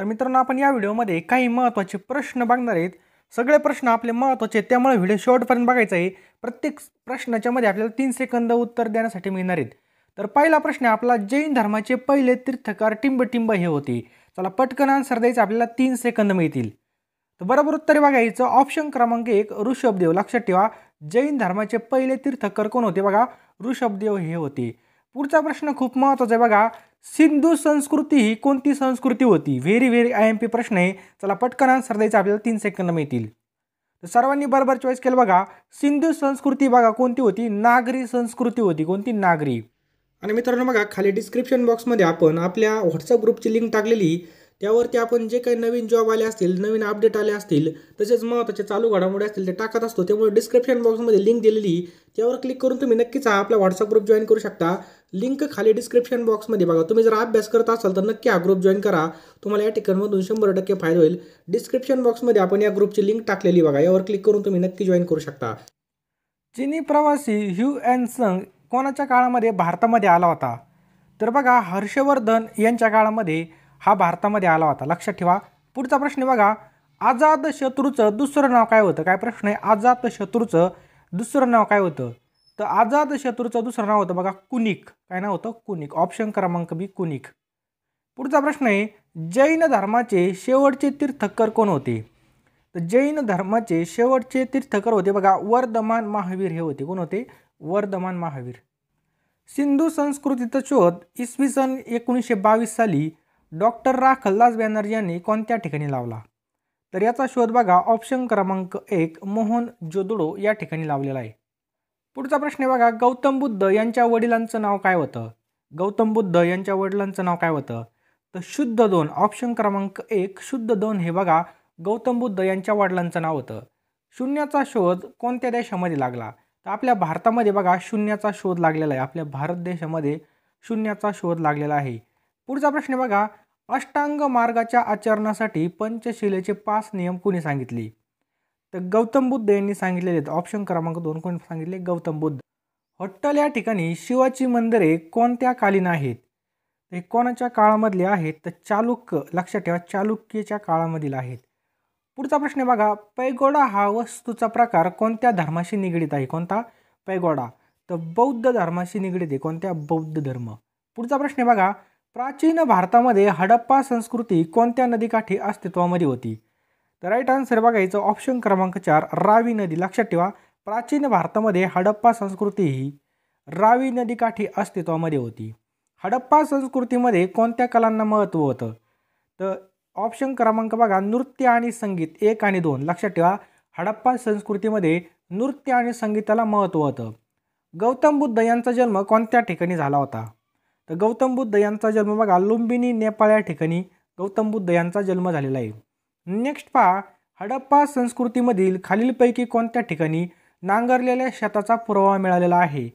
तर मित्रांनो आपण या व्हिडिओमध्ये काही महत्त्वाचे प्रश्न बघणार आहेत सगळे प्रश्न आपले महत्त्वाचे त्यामुळे व्हिडिओ शेवटपर्यंत बघायचा आहे प्रत्येक प्रश्नाच्या मध्ये आपल्याला तीन सेकंद उत्तर देण्यासाठी मिळणार आहेत तर पहिला प्रश्न आपला जैन धर्माचे पहिले तीर्थकार टिंबटिंब हे होते चला पटकन आन्सर द्यायचं आपल्याला तीन सेकंद मिळतील तर बरोबर उत्तर बघायचं ऑप्शन क्रमांक एक ऋषभदेव लक्षात ठेवा जैन धर्माचे पहिले तीर्थकर कोण होते बघा ऋषभदेव हे होते पुढचा प्रश्न खूप महत्त्वाचा आहे बघा सिंधू संस्कृती ही कोणती संस्कृती होती very very I M P प्रश्न आहे चला पटकन आन्सर द्यायचा आपल्याला तीन सेकंद मिळतील सर्वांनी बरोबर चॉईस केलं बघा सिंधू संस्कृती बघा कोणती होती नागरी संस्कृती होती कोणती नागरी आणि मित्रांनो बघा खाली डिस्क्रिप्शन बॉक्समध्ये आपण आपल्या व्हॉट्सअप ग्रुपची लिंक टाकलेली त्यावरती आपण जे काही नवीन जॉब आले असतील नवीन अपडेट आले असतील तसेच महत्त्वाचे चालू घडामोडी असतील ते टाकत असतो त्यामुळे डिस्क्रिप्शन बॉक्समध्ये लिंक दिलेली त्यावर क्लिक करून तुम्ही नक्कीच हा आपला व्हॉट्सअप ग्रुप जॉईन करू शकता लिंक खाली डिस्क्रिप्शन बॉक्समध्ये बघा तुम्ही जर अभ्यास करत असाल तर नक्की हा ग्रुप जॉईन करा तुम्हाला या ठिकाणमधून शंभर टक्के फायदा होईल डिस्क्रिप्शन बॉक्समध्ये आपण या ग्रुपची लिंक टाकलेली बघा यावर क्लिक करून तुम्ही नक्की जॉईन करू शकता चिनी प्रवासी ह्यू अँड संग कोणाच्या काळामध्ये भारतामध्ये आला होता तर बघा हर्षवर्धन यांच्या काळामध्ये हा भारतामध्ये आला होता लक्षात ठेवा पुढचा प्रश्न बघा आजाद शत्रूचं दुसरं नाव काय होतं काय प्रश्न आहे आजाद शत्रूचं दुसरं नाव काय होतं तर आजाद शत्रूचं दुसरं नाव होतं बघा कुनिक काय नाव होतं कुनिक ऑप्शन क्रमांक बी कुनिक पुढचा प्रश्न आहे जैन धर्माचे शेवटचे तीर्थकर कोण होते तर जैन धर्माचे शेवटचे तीर्थकर होते बघा वर्धमान महावीर हे होते कोण होते वर्धमान महावीर सिंधू संस्कृतीचा शोध इसवी सन एकोणीसशे बावीस साली डॉक्टर राखलदास बॅनर्जी यांनी कोणत्या ठिकाणी लावला तर याचा शोध बघा ऑप्शन क्रमांक एक मोहन जोदुडो या ठिकाणी लावलेला आहे पुढचा प्रश्न आहे बघा गौतम बुद्ध यांच्या वडिलांचं नाव काय होतं गौतम बुद्ध यांच्या वडिलांचं नाव काय होतं तर शुद्ध दोन ऑप्शन क्रमांक एक शुद्ध दोन हे बघा गौतम बुद्ध यांच्या वडिलांचं नाव होतं शून्याचा शोध कोणत्या देशामध्ये लागला तर आपल्या भारतामध्ये बघा शून्याचा शोध लागलेला आहे आपल्या भारत देशामध्ये शून्याचा शोध लागलेला आहे पुढचा प्रश्न बघा अष्टांग मार्गाच्या आचरणासाठी पंचशिलेचे पाच नियम कोणी सांगितले तर गौतम बुद्ध यांनी सांगितलेले आहेत ऑप्शन क्रमांक दोन कोण सांगितले गौतम बुद्ध हट्टल या ठिकाणी शिवाची मंदिरे कोणत्या कालीन आहेत हे कोणाच्या काळामधले आहेत तर चालुक्य लक्षात ठेवा चालुक्यच्या काळामधील आहेत पुढचा प्रश्न बघा पैगोडा हा वस्तूचा प्रकार कोणत्या धर्माशी निगडीत आहे कोणता पैगोडा तर बौद्ध धर्माशी निगडीत आहे कोणत्या बौद्ध धर्म पुढचा प्रश्न बघा प्राचीन भारतामध्ये हडप्पा संस्कृती कोणत्या नदीकाठी अस्तित्वामध्ये होती तर राईट आन्सर बघायचं ऑप्शन क्रमांक चार रावी नदी लक्षात ठेवा प्राचीन भारतामध्ये हडप्पा संस्कृती ही रावी नदीकाठी अस्तित्वामध्ये होती हडप्पा संस्कृतीमध्ये कोणत्या कलांना महत्त्व होतं तर ऑप्शन क्रमांक बघा नृत्य आणि संगीत एक आणि दोन लक्षात ठेवा हडप्पा संस्कृतीमध्ये नृत्य आणि संगीताला महत्त्व होतं गौतम बुद्ध यांचा जन्म कोणत्या ठिकाणी झाला होता तर गौतम बुद्ध यांचा जन्म बघा लुंबिनी नेपाळ या ठिकाणी गौतम बुद्ध यांचा जन्म झालेला आहे नेक्स्ट पहा हडप्पा संस्कृतीमधील खालीलपैकी कोणत्या ठिकाणी नांगरलेल्या शेताचा पुरावा मिळालेला आहे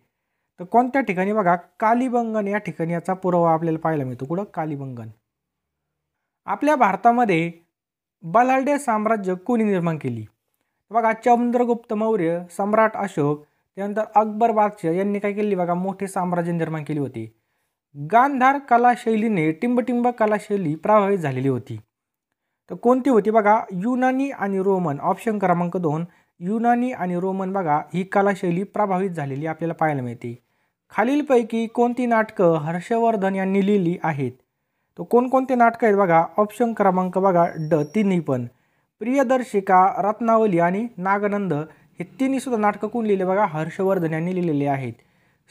तर कोणत्या ठिकाणी बघा कालीबंगन या ठिकाणी याचा पुरावा आपल्याला पाहायला मिळतो कुठं कालीबंगन आपल्या भारतामध्ये बलाढ्य साम्राज्य कोणी निर्माण केली बघा चंद्रगुप्त मौर्य सम्राट अशोक त्यानंतर अकबर बादशाह यांनी काय केली बघा मोठे साम्राज्य निर्माण केली होते गांधार कलाशैलीने टिंबटिंब कलाशैली प्रभावित झालेली होती तर कोणती होती बघा युनानी आणि रोमन ऑप्शन क्रमांक दोन युनानी आणि रोमन बघा ही कलाशैली प्रभावित झालेली आपल्याला पाहायला मिळते खालीलपैकी कोणती नाटकं हर्षवर्धन यांनी लिहिली आहेत तर कोणकोणते नाटकं आहेत बघा ऑप्शन क्रमांक बघा ड तिन्ही पण प्रियदर्शिका रत्नावली आणि नागनंद हे तिन्हीसुद्धा नाटकं कोण लिहिले बघा हर्षवर्धन यांनी लिहिलेले आहेत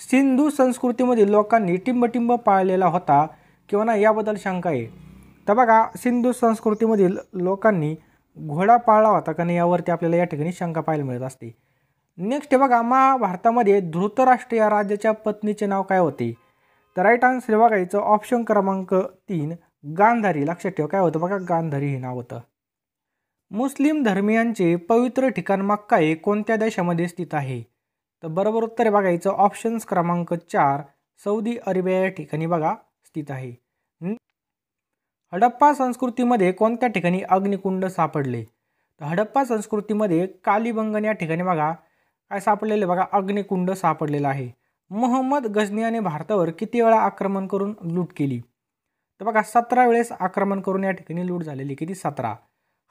सिंधू संस्कृतीमधील लोकांनी टिंबटिंब पाळलेला होता किंवा ना याबद्दल शंका आहे तर बघा सिंधू संस्कृतीमधील लोकांनी घोडा पाळला होता नाही यावरती आपल्याला या ठिकाणी शंका पाहायला मिळत असते नेक्स्ट बघा महाभारतामध्ये धृतराष्ट्र या राज्याच्या पत्नीचे नाव काय होते तर राईट आन्सर बघायचं ऑप्शन क्रमांक तीन गांधारी लक्षात ठेवा काय होतं बघा गांधारी हे नाव होतं मुस्लिम धर्मियांचे पवित्र ठिकाण मक्का हे कोणत्या देशामध्ये स्थित आहे तर बरोबर उत्तर आहे बघायचं ऑप्शन्स क्रमांक चार सौदी अरेबिया या ठिकाणी बघा स्थित आहे हडप्पा संस्कृतीमध्ये कोणत्या ठिकाणी अग्निकुंड सापडले तर हडप्पा संस्कृतीमध्ये कालीबंगन या ठिकाणी बघा काय सापडलेले बघा अग्निकुंड सापडलेला आहे मोहम्मद गजनियाने भारतावर किती वेळा आक्रमण करून लूट केली तर बघा सतरा वेळेस आक्रमण करून या ठिकाणी लूट झालेली किती सतरा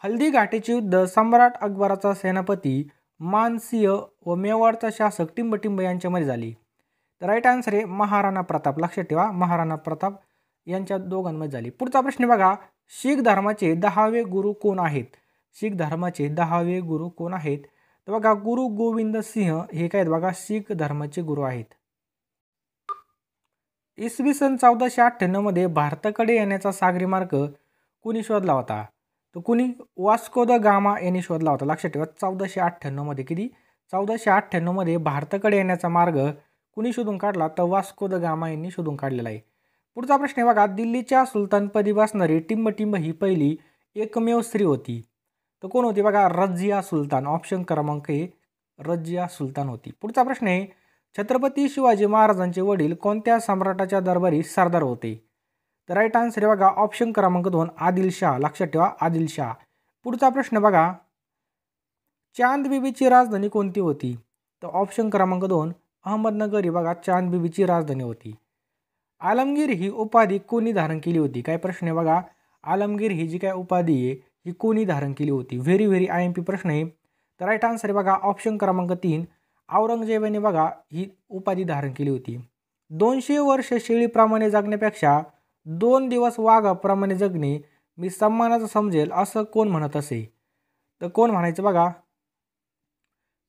हल्दी घाटीचे युद्ध सम्राट अकबराचा सेनापती मानसिंह व मेवाडचा शासक टिंबटिंब यांच्यामध्ये झाली तर राईट आन्सर आहे महाराणा प्रताप लक्षात ठेवा महाराणा प्रताप यांच्या दोघांमध्ये झाली पुढचा प्रश्न बघा शीख धर्माचे दहावे गुरु कोण आहेत शीख धर्माचे दहावे गुरु कोण आहेत तर बघा गुरु गोविंद सिंह हे काय बघा शीख धर्माचे गुरु आहेत इसवी सन चौदाशे अठ्ठ्याण्णवमध्ये भारताकडे येण्याचा सागरी मार्ग कोणी शोधला होता तर कुणी वास्को द गामा यांनी शोधला होता लक्षात ठेवा चौदाशे अठ्ठ्याण्णवमध्ये किती चौदाशे अठ्ठ्याण्णवमध्ये भारताकडे येण्याचा मार्ग कुणी शोधून काढला तर वास्को द गामा यांनी शोधून काढलेला आहे पुढचा प्रश्न आहे बघा दिल्लीच्या सुलतानपदी बसणारी टिंबटिंब ही पहिली एकमेव स्त्री होती तर कोण होती बघा रजिया सुलतान ऑप्शन क्रमांक हे रजिया सुलतान होती पुढचा प्रश्न आहे छत्रपती शिवाजी महाराजांचे वडील कोणत्या सम्राटाच्या दरबारी सरदार होते तर राईट आन्सर आहे बघा ऑप्शन क्रमांक दोन आदिलशाह लक्षात ठेवा आदिलशाह पुढचा प्रश्न बघा चांद बीबीची राजधानी कोणती होती तर ऑप्शन क्रमांक दोन अहमदनगर ही बघा चांद बीबीची राजधानी होती आलमगीर ही उपाधी कोणी धारण केली होती काय प्रश्न आहे बघा आलमगीर ही जी काय उपाधी आहे ही कोणी धारण केली होती very very I M P प्रश्न आहे तर राईट आन्सर आहे बघा ऑप्शन क्रमांक तीन औरंगजेबाने बघा ही उपाधी धारण केली होती दोनशे वर्ष शेळीप्रमाणे जगण्यापेक्षा दोन दिवस वाघाप्रमाणे जगणे मी सन्मानाचं समजेल असं कोण म्हणत असे तर कोण म्हणायचं बघा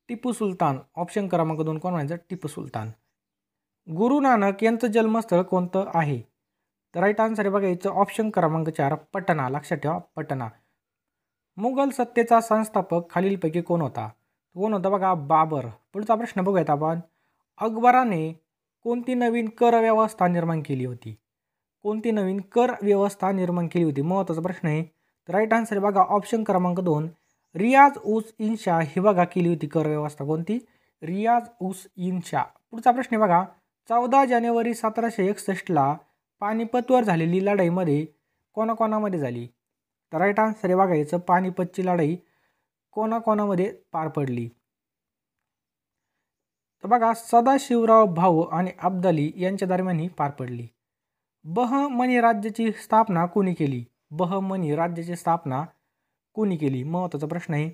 टिपू सुलतान ऑप्शन क्रमांक दोन कोण म्हणायचं टिपू सुलतान गुरु नानक यांचं जन्मस्थळ कोणतं आहे तर राईट आन्सर आहे बघा याचं ऑप्शन क्रमांक चार पटना लक्षात ठेवा पटना मुघल सत्तेचा संस्थापक खालीलपैकी कोण होता कोण होता बघा बाबर पुढचा प्रश्न बघूयात आपण अकबराने कोणती नवीन कर व्यवस्था निर्माण केली होती कोणती नवीन कर व्यवस्था निर्माण केली होती महत्त्वाचा प्रश्न आहे तर राईट आन्सर बघा ऑप्शन क्रमांक दोन रियाज उस इनशा ही बघा केली होती कर व्यवस्था कोणती रियाज उस इनशा पुढचा प्रश्न बघा चौदा जानेवारी सतराशे एकसष्टला पानिपतवर झालेली लढाईमध्ये कोणाकोणामध्ये झाली तर राईट आन्सर आहे याचं पानिपतची लढाई कोणाकोणामध्ये पार पडली तर बघा सदाशिवराव भाऊ आणि अब्दाली यांच्या दरम्यान ही पार पडली बहमनी राज्याची स्थापना कोणी केली बहमनी राज्याची स्थापना कोणी केली महत्त्वाचा प्रश्न आहे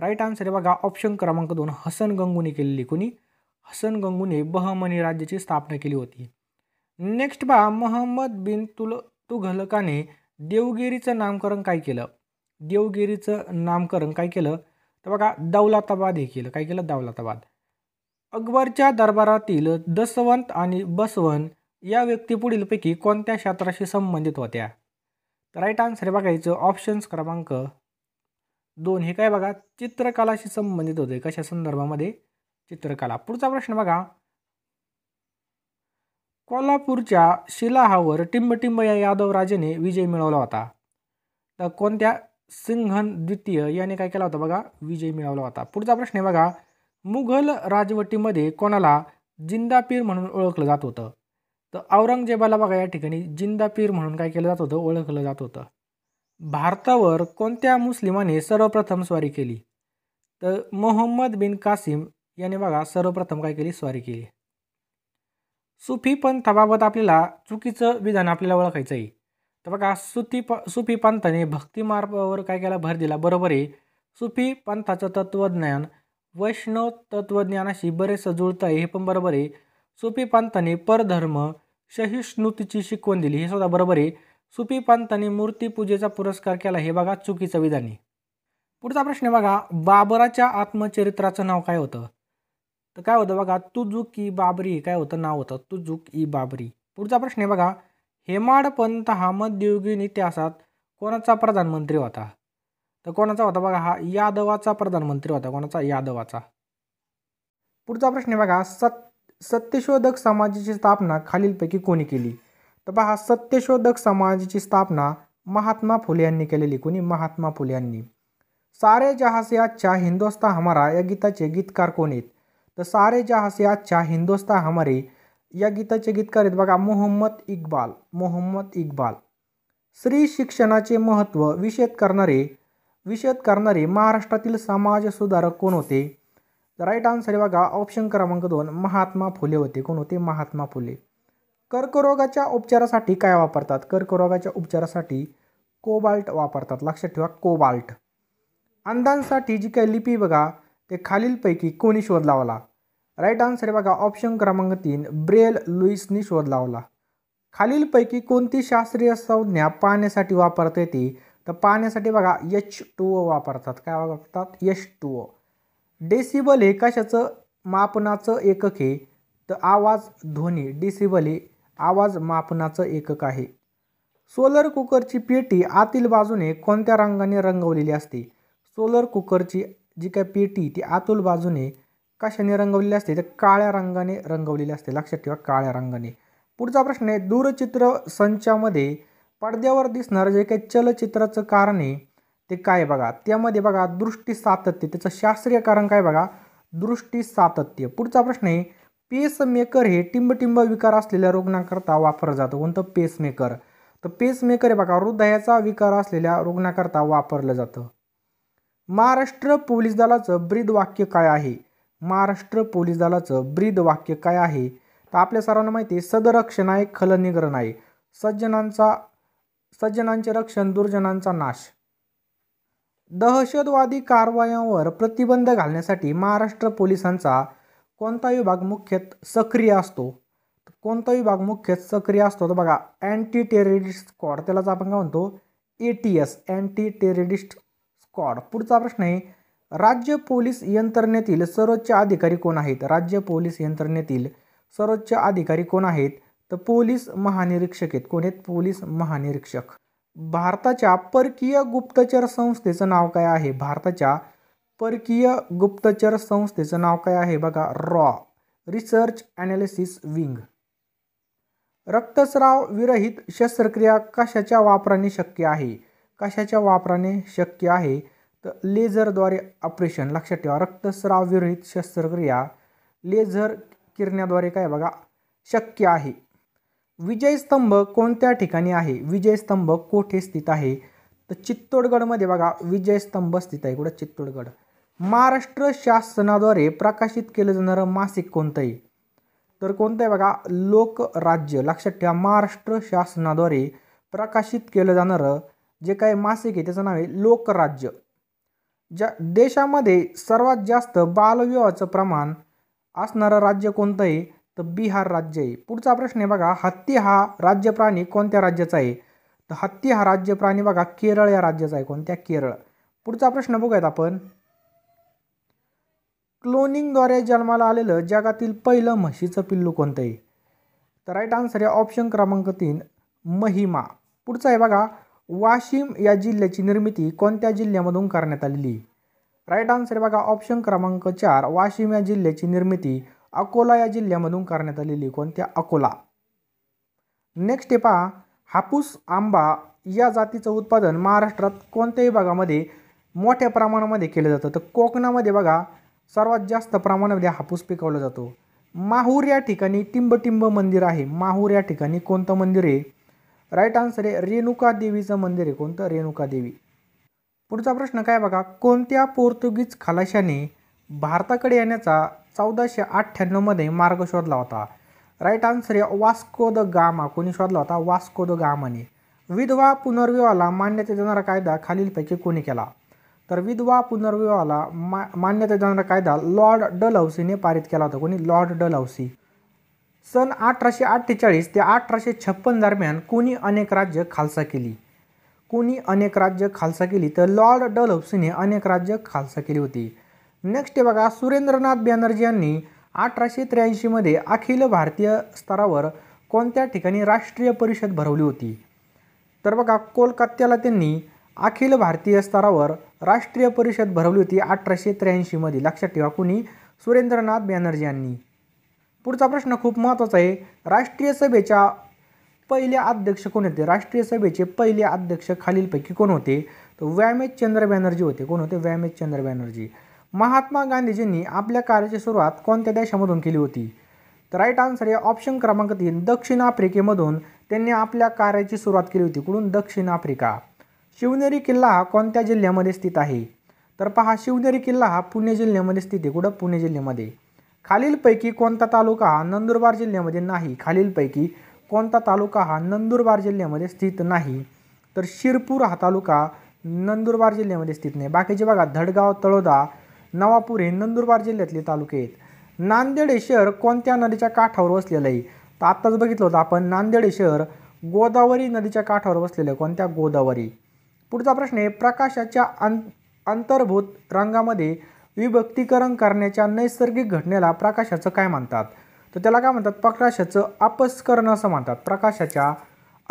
राईट आन्सर आहे बघा ऑप्शन क्रमांक दोन हसन गंगूने केलेली कोणी हसन गंगूने बहमनी राज्याची स्थापना केली होती नेक्स्ट बा महम्मद बिन तुल तुघलकाने देवगिरीचं नामकरण काय केलं देवगिरीचं नामकरण काय केलं तर बघा दौलताबाद हे केलं काय केलं दौलताबाद अकबरच्या दरबारातील दसवंत आणि बसवंत या व्यक्ती पुढीलपैकी कोणत्या शास्त्राशी संबंधित होत्या राईट आन्सर बघायचं ऑप्शन्स क्रमांक दोन हे काय बघा चित्रकलाशी संबंधित होते कशा संदर्भामध्ये चित्रकला पुढचा प्रश्न बघा कोल्हापूरच्या शिलाहावर टिंबटिंब या यादवराजेने विजय मिळवला होता तर कोणत्या सिंघन द्वितीय याने काय केला होता बघा विजय मिळवला होता पुढचा प्रश्न आहे बघा मुघल राजवटीमध्ये कोणाला जिंदापीर म्हणून ओळखलं जात होतं तर औरंगजेबाला बघा या ठिकाणी जिंदा पीर म्हणून काय केलं जात होतं ओळखलं जात होतं भारतावर कोणत्या मुस्लिमाने सर्वप्रथम स्वारी केली तर मोहम्मद बिन कासिम याने बघा सर्वप्रथम काय केली स्वारी केली सुफी पंथाबाबत आपल्याला चुकीचं विधान आपल्याला ओळखायचं आहे तर बघा सुती प सुफी पंथाने भक्ती मार्गावर काय केला भर दिला बरोबर आहे सुफी पंथाचं तत्त्वज्ञान वैष्णव तत्त्वज्ञानाशी बरेचसं जुळतं आहे हे पण बरोबर आहे सुफी पंथाने परधर्म सहिष्णुतीची शिकवण दिली हे सुद्धा बरोबर आहे सुपी पंतांनी मूर्तीपूजेचा पुरस्कार केला हे बघा चुकीचं विधान आहे पुढचा प्रश्न बघा बाबराच्या आत्मचरित्राचं नाव काय होतं तर काय होतं बघा तुजुक ई बाबरी काय होतं नाव होतं तुजुक ई बाबरी पुढचा प्रश्न आहे बघा हेमाड पंत हा मध्ययुगीन इतिहासात कोणाचा प्रधानमंत्री होता तर कोणाचा होता बघा हा यादवाचा प्रधानमंत्री होता कोणाचा यादवाचा पुढचा प्रश्न आहे बघा सत सत्यशोधक समाजाची स्थापना खालीलपैकी कोणी केली तर पहा सत्यशोधक समाजाची स्थापना महात्मा फुले यांनी केलेली कोणी महात्मा फुले यांनी सारे जहासे आजच्या हिंदोस्ता हमारा या गीताचे गीतकार कोण आहेत तर सारे जहासे आजच्या हिंदोस्ता हमारे या गीताचे गीतकार आहेत बघा मोहम्मद इक्बाल मोहम्मद इक्बाल स्त्री शिक्षणाचे महत्त्व विषद करणारे विषद करणारे महाराष्ट्रातील समाजसुधारक कोण होते तर राईट आन्सर आहे बघा ऑप्शन क्रमांक दोन महात्मा फुले होते कोण होते महात्मा फुले कर्करोगाच्या उपचारासाठी काय वापरतात कर्करोगाच्या उपचारासाठी कोबाल्ट वापरतात लक्षात ठेवा कोबाल्ट अंधांसाठी जी काय लिपी बघा ते खालीलपैकी कोणी शोध लावला राईट आन्सर आहे बघा ऑप्शन क्रमांक तीन ब्रेल लुईसनी शोध लावला खालीलपैकी कोणती शास्त्रीय संज्ञा पाहण्यासाठी वापरता येते तर पाण्यासाठी बघा यच टू ओ वापरतात काय वापरतात एच टू ओ डेसिबल हे कशाचं मापनाचं एकक आहे तर आवाज ध्वनी डेसिबल हे आवाज मापनाचं एकक आहे सोलर कुकरची पेटी आतील बाजूने कोणत्या रंगाने रंगवलेली असते सोलर कुकरची जी काय पेटी ती आतुल बाजूने कशाने रंगवलेली असते तर काळ्या रंगाने रंगवलेली असते लक्षात ठेवा काळ्या रंगाने पुढचा प्रश्न आहे दूरचित्र संचामध्ये पडद्यावर दिसणारं जे काही चलचित्राचं कारण आहे ते काय बघा त्यामध्ये बघा दृष्टी सातत्य त्याचं शास्त्रीय कारण काय बघा दृष्टी सातत्य पुढचा प्रश्न आहे पेसमेकर हे टिंबटिंब विकार असलेल्या रुग्णांकरता वापरलं जातं कोणतं पेसमेकर तर पेसमेकर हे बघा हृदयाचा विकार असलेल्या रुग्णाकरता वापरलं जातं महाराष्ट्र पोलीस दलाचं ब्रीद वाक्य काय आहे महाराष्ट्र पोलीस दलाचं ब्रीद वाक्य काय आहे तर आपल्या सर्वांना माहिती आहे सदरक्षण आहे खलनिग्रहण आहे सज्जनांचा सज्जनांचे रक्षण दुर्जनांचा नाश दहशतवादी कारवायांवर प्रतिबंध घालण्यासाठी महाराष्ट्र पोलिसांचा कोणता विभाग मुख्यत सक्रिय असतो कोणता विभाग मुख्यत सक्रिय असतो तर बघा अँटी टेररिस्ट स्क्वॉड त्यालाच आपण काय म्हणतो A T S anti terrorist squad पुढचा प्रश्न आहे राज्य पोलीस यंत्रणेतील सर्वोच्च अधिकारी कोण आहेत राज्य पोलीस यंत्रणेतील सर्वोच्च अधिकारी कोण आहेत तर पोलीस महानिरीक्षक आहेत कोण आहेत पोलीस महानिरीक्षक भारताच्या परकीय गुप्तचर संस्थेचं नाव काय आहे भारताच्या परकीय गुप्तचर संस्थेचं नाव काय आहे बघा रॉ रिसर्च ॲनालिसिस विंग रक्तस्राव विरहित शस्त्रक्रिया कशाच्या वापराने शक्य आहे कशाच्या वापराने शक्य आहे तर लेझरद्वारे ऑपरेशन लक्षात ठेवा रक्तस्राव विरहित शस्त्रक्रिया लेझर किरण्याद्वारे काय बघा शक्य आहे विजयस्तंभ कोणत्या ठिकाणी आहे विजयस्तंभ कोठे स्थित आहे तर चित्तोडगडमध्ये बघा विजयस्तंभ स्थित आहे कुठं चित्तोडगड महाराष्ट्र शासनाद्वारे प्रकाशित केलं जाणारं मासिक कोणतंही तर कोणतं आहे बघा लोकराज्य लक्षात ठेवा महाराष्ट्र शासनाद्वारे प्रकाशित केलं जाणारं जे काही मासिक आहे त्याचं नाव आहे लोकराज्य ज्या देशामध्ये सर्वात जास्त बालविवाहाचं प्रमाण असणारं राज्य कोणतं आहे तर बिहार राज्य आहे पुढचा प्रश्न आहे बघा हत्ती हा राज्य प्राणी कोणत्या राज्याचा आहे तर हत्ती हा राज्य प्राणी बघा केरळ या राज्याचा आहे कोणत्या केरळ पुढचा प्रश्न बघूयात आपण क्लोनिंगद्वारे जन्माला आलेलं जगातील पहिलं म्हशीचं पिल्लू कोणतं आहे तर राईट आन्सर आहे ऑप्शन क्रमांक तीन महिमा पुढचं आहे बघा वाशिम या जिल्ह्याची निर्मिती कोणत्या जिल्ह्यामधून करण्यात आलेली राईट आन्सर आहे बघा ऑप्शन क्रमांक चार वाशिम या जिल्ह्याची निर्मिती अकोला या जिल्ह्यामधून करण्यात आलेली कोणत्या अकोला नेक्स्ट हे पहा हापूस आंबा या जातीचं उत्पादन महाराष्ट्रात कोणत्याही भागामध्ये मोठ्या प्रमाणामध्ये केलं जातं तर कोकणामध्ये बघा सर्वात जास्त प्रमाणामध्ये हापूस पिकवला जातो माहूर या ठिकाणी टिंबटिंब मंदिर आहे माहूर या ठिकाणी कोणतं मंदिर आहे राईट आन्सर आहे रेणुका देवीचं मंदिर आहे कोणतं रेणुका देवी पुढचा प्रश्न काय बघा कोणत्या पोर्तुगीज खलाशाने भारताकडे येण्याचा चौदाशे अठ्ठ्याण्णवमध्ये मार्ग शोधला होता राईट आन्सर आहे वास्को द गामा कोणी शोधला होता वास्को द गामाने विधवा पुनर्विवाहाला मान्यता देणारा कायदा खालीलपैकी कोणी केला तर विधवा पुनर्विवाहाला मा मान्यता देणारा कायदा लॉर्ड डलहौसीने पारित केला होता कोणी लॉर्ड डलहौसी सन अठराशे अठ्ठेचाळीस ते अठराशे छप्पन दरम्यान कोणी अनेक राज्य खालसा केली कोणी अनेक राज्य खालसा केली तर लॉर्ड डलहौसीने अनेक राज्य खालसा केली होती नेक्स्ट हे बघा सुरेंद्रनाथ बॅनर्जी यांनी अठराशे त्र्याऐंशीमध्ये अखिल भारतीय स्तरावर कोणत्या ठिकाणी राष्ट्रीय परिषद भरवली होती तर बघा कोलकात्याला त्यांनी अखिल भारतीय स्तरावर राष्ट्रीय परिषद भरवली होती अठराशे त्र्याऐंशीमध्ये लक्षात ठेवा कुणी सुरेंद्रनाथ बॅनर्जी यांनी पुढचा प्रश्न खूप महत्त्वाचा आहे राष्ट्रीय सभेच्या पहिले अध्यक्ष कोण होते राष्ट्रीय सभेचे पहिले अध्यक्ष खालीलपैकी कोण होते तर व्यामेश चंद्र बॅनर्जी होते कोण होते व्यामेश चंद्र बॅनर्जी महात्मा गांधीजींनी आपल्या कार्याची सुरुवात कोणत्या देशामधून केली होती तर राईट आन्सर आहे ऑप्शन क्रमांक तीन दक्षिण आफ्रिकेमधून त्यांनी आपल्या कार्याची सुरुवात केली होती कुठून दक्षिण आफ्रिका शिवनेरी किल्ला हा कोणत्या जिल्ह्यामध्ये स्थित आहे तर पहा शिवनेरी किल्ला हा पुणे जिल्ह्यामध्ये स्थित आहे कुठं पुणे जिल्ह्यामध्ये खालीलपैकी कोणता तालुका हा नंदुरबार जिल्ह्यामध्ये नाही खालीलपैकी कोणता तालुका हा नंदुरबार जिल्ह्यामध्ये स्थित नाही तर शिरपूर हा तालुका नंदुरबार जिल्ह्यामध्ये स्थित नाही बाकीचे बघा धडगाव तळोदा नवापूर हे नंदुरबार जिल्ह्यातले तालुके आहेत नांदेड हे शहर कोणत्या नदीच्या काठावर वसलेलं आहे तर आत्ताच बघितलं होतं आपण नांदेड हे शहर गोदावरी नदीच्या काठावर वसलेलं आहे कोणत्या गोदावरी पुढचा प्रश्न आहे प्रकाशाच्या अं अंतर्भूत रंगामध्ये विभक्तीकरण करण्याच्या नैसर्गिक घटनेला प्रकाशाचं काय म्हणतात तर त्याला काय म्हणतात प्रकाशाचं अपस्करण असं म्हणतात प्रकाशाच्या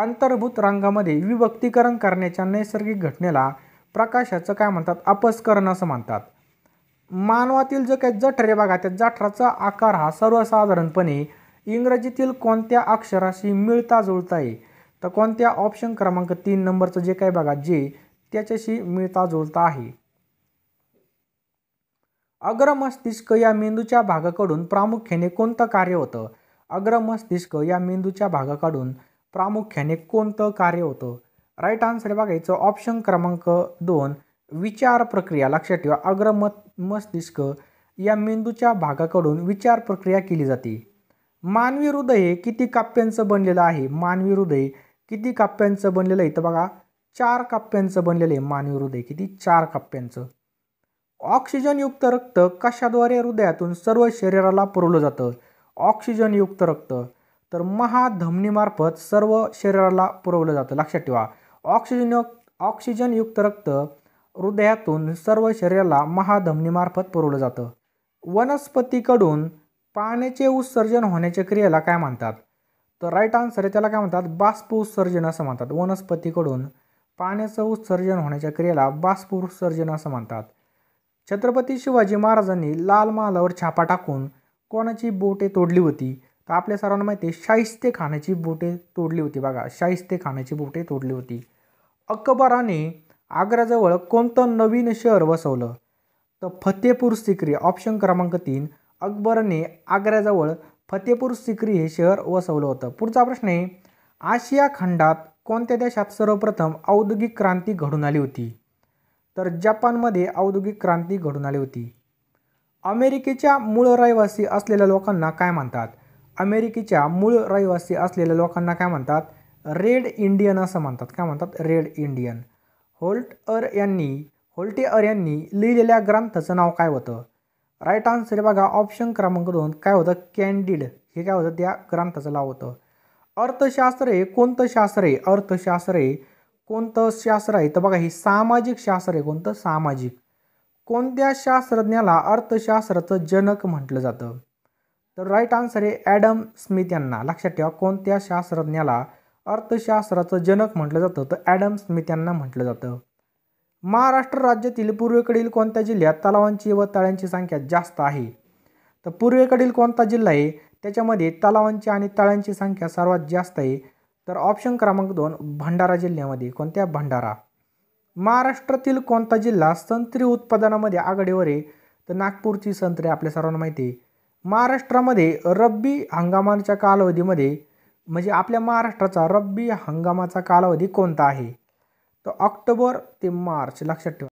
अंतर्भूत रंगामध्ये विभक्तीकरण करण्याच्या नैसर्गिक घटनेला प्रकाशाचं काय म्हणतात अपस्करण असं म्हणतात मानवातील जो काही जठरे भाग आहे त्या जठराचा आकार हा सर्वसाधारणपणे इंग्रजीतील कोणत्या अक्षराशी मिळता जुळता आहे तर कोणत्या ऑप्शन क्रमांक तीन नंबरचं जे काही बघा जे त्याच्याशी मिळता जुळता आहे अग्रमस्तिष्क या मेंदूच्या भागाकडून प्रामुख्याने कोणतं कार्य होतं अग्रमस्तिष्क या मेंदूच्या भागाकडून प्रामुख्याने कोणतं कार्य होतं राईट आन्सर बघायचं ऑप्शन क्रमांक दोन विचार प्रक्रिया लक्षात ठेवा अग्रमत मस्तिष्क या मेंदूच्या भागाकडून विचार प्रक्रिया केली जाते मानवी हृदय हे किती काप्यांचं बनलेलं आहे मानवी हृदय किती काप्यांचं बनलेलं आहे तर बघा चार काप्यांचं बनलेलं आहे मानवी हृदय किती चार काप्यांचं ऑक्सिजनयुक्त रक्त कशाद्वारे हृदयातून सर्व शरीराला पुरवलं जातं ऑक्सिजनयुक्त रक्त तर महाधमनीमार्फत सर्व शरीराला पुरवलं जातं लक्षात ठेवा ऑक्सिजन ऑक्सिजनयुक्त रक्त हृदयातून सर्व शरीराला महाधमनीमार्फत पुरवलं जातं वनस्पतीकडून पाण्याचे उत्सर्जन होण्याच्या क्रियेला काय म्हणतात तर राईट आन्सर आहे त्याला काय म्हणतात बाष्प उत्सर्जन असं म्हणतात वनस्पतीकडून पाण्याचं उत्सर्जन होण्याच्या क्रियेला बाष्प उत्सर्जन असं म्हणतात छत्रपती शिवाजी महाराजांनी लाल महालावर छापा टाकून कोणाची बोटे तोडली होती तर आपल्या सर्वांना माहिती आहे शाहिस्ते खाण्याची बोटे तोडली होती बघा शाहिस्ते खाण्याची बोटे तोडली होती अकबराने आग्राजवळ कोणतं नवीन शहर वसवलं तर फतेपूर सिक्री ऑप्शन क्रमांक तीन अकबरने आग्र्याजवळ फतेपूर सिक्री हे शहर वसवलं होतं पुढचा प्रश्न आहे आशिया खंडात कोणत्या देशात सर्वप्रथम औद्योगिक क्रांती घडून आली होती तर जपानमध्ये औद्योगिक क्रांती घडून आली होती अमेरिकेच्या मूळ रहिवासी असलेल्या लोकांना काय म्हणतात अमेरिकेच्या मूळ रहिवासी असलेल्या लोकांना काय म्हणतात रेड इंडियन असं म्हणतात काय म्हणतात रेड इंडियन होल्ट अर यांनी होल्टे अर यांनी लिहिलेल्या ग्रंथाचं नाव काय होतं राईट आन्सर बघा ऑप्शन क्रमांक दोन काय होतं कॅन्डिड हे काय होतं त्या ग्रंथाचं नाव होतं अर्थशास्त्र हे कोणतं शास्त्र आहे अर्थशास्त्र आहे कोणतं शास्त्र आहे तर बघा हे सामाजिक शास्त्र आहे कोणतं सामाजिक कोणत्या शास्त्रज्ञाला अर्थशास्त्राचं जनक म्हटलं जातं तर राईट आन्सर आहे ॲडम स्मिथ यांना लक्षात ठेवा कोणत्या शास्त्रज्ञाला अर्थशास्त्राचं जनक म्हटलं जातं तर ॲडम स्मिथ यांना म्हटलं जातं महाराष्ट्र राज्यातील पूर्वेकडील कोणत्या जिल्ह्यात तलावांची व तळ्यांची संख्या जास्त आहे तर पूर्वेकडील कोणता जिल्हा आहे त्याच्यामध्ये तलावांची आणि तळ्यांची संख्या सर्वात जास्त आहे तर ऑप्शन क्रमांक दोन भंडारा जिल्ह्यामध्ये कोणत्या भंडारा महाराष्ट्रातील कोणता जिल्हा संत्री उत्पादनामध्ये आघाडीवर आहे तर नागपूरची संत्री आपल्या सर्वांना माहिती आहे महाराष्ट्रामध्ये रब्बी हंगामाच्या कालावधीमध्ये म्हणजे आपल्या महाराष्ट्राचा रब्बी हंगामाचा कालावधी कोणता आहे तर ऑक्टोबर ते मार्च लक्षात ठेवा